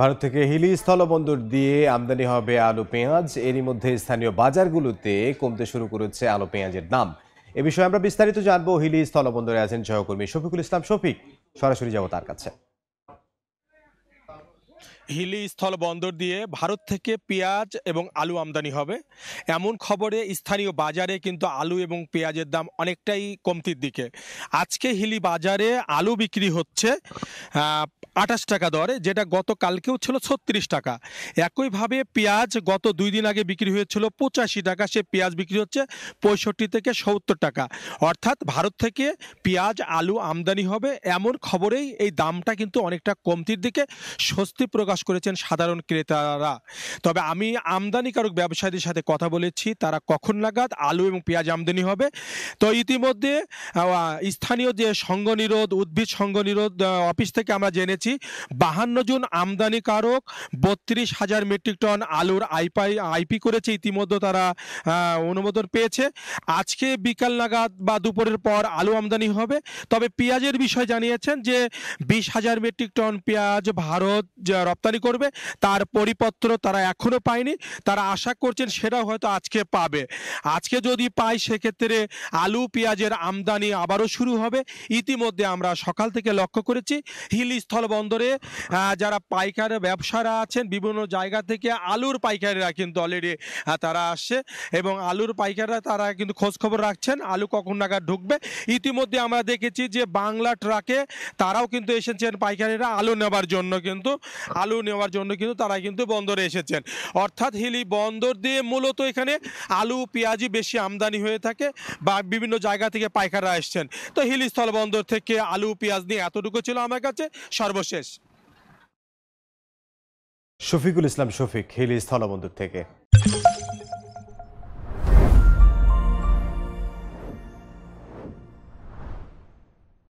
ভারত থেকে হিলি স্থলবন্দর দিয়ে আমদানি হবে আলু পেঁয়াজ এরই মধ্যে স্থানীয় বাজারগুলোতে কমতে শুরু করেছে আলু পেঁয়াজের দাম এ বিষয়ে আমরা বিস্তারিত জানবো হিলি স্থলবন্দরে আছেন সহকর্মী শফিকুল ইসলাম শফিক সরাসরি যাব তার কাছে হিলি স্থল বন্দর দিয়ে ভারত থেকে পেঁয়াজ এবং আলু আমদানি হবে এমন খবরে স্থানীয় বাজারে কিন্তু আলু এবং পেঁয়াজের দাম অনেকটাই কমতির দিকে আজকে হিলি বাজারে আলু বিক্রি হচ্ছে আঠাশ টাকা দরে যেটা গত কালকেও ছিল ছত্রিশ টাকা একইভাবে পেঁয়াজ গত দুই দিন আগে বিক্রি হয়েছিল পঁচাশি টাকা সে পেঁয়াজ বিক্রি হচ্ছে পঁয়ষট্টি থেকে সত্তর টাকা অর্থাৎ ভারত থেকে পেঁয়াজ আলু আমদানি হবে এমন খবরেই এই দামটা কিন্তু অনেকটা কমতির দিকে স্বস্তি প্রকাশ করেছেন সাধারণ ক্রেতারা তবে আমি আমদানিকারক ব্যবসায়ীদের সাথে কথা বলেছি তারা কখন নাগাদ আলু এবং পেঁয়াজ আমদানি হবে তো ইতিমধ্যে স্থানীয় যে সংঘ নিরোধ উদ্ভিদ সংঘ নিরোধ অফিস থেকে আমরা জেনেছি পেয়েছি বাহান্ন জন আমদানিকারক বত্রিশ হাজার মেট্রিক টন আলুর আইপাই আইপি করেছে ইতিমধ্যে তারা অনুমোদন পেয়েছে আজকে বিকাল নাগাদ বা দুপুরের পর আলু আমদানি হবে তবে পেঁয়াজের বিষয় জানিয়েছেন যে বিশ হাজার মেট্রিক টন পেঁয়াজ ভারত রপ্তানি করবে তার পরিপত্র তারা এখনও পায়নি তারা আশা করছেন সেটাও হয়তো আজকে পাবে আজকে যদি পায় সেক্ষেত্রে আলু পেঁয়াজের আমদানি আবারও শুরু হবে ইতিমধ্যে আমরা সকাল থেকে লক্ষ্য করেছি হিল স্থল বন্দরে যারা পাইকার ব্যবসারা আছেন বিভিন্ন জায়গা থেকে আলুর পাইকারিরা কিন্তু অলরেডি তারা আসছে এবং আলুর পাইকাররা তারা কিন্তু খোঁজখবর রাখছেন আলু কখন নাগাদ ঢুকবে ইতিমধ্যে আমরা দেখেছি যে বাংলা ট্রাকে তারাও কিন্তু এসেছেন পাইকারিরা আলু নেওয়ার জন্য কিন্তু আলু নেওয়ার জন্য কিন্তু তারা কিন্তু বন্দরে এসেছেন অর্থাৎ হিলি বন্দর দিয়ে মূলত এখানে আলু পেঁয়াজি বেশি আমদানি হয়ে থাকে বা বিভিন্ন জায়গা থেকে পাইকাররা এসছেন তো হিলি স্থল বন্দর থেকে আলু পেঁয়াজ নিয়ে এতটুকু ছিল আমার কাছে সর্ব সর্বশেষ শফিকুল ইসলাম শফিক হিলি স্থলবন্দর থেকে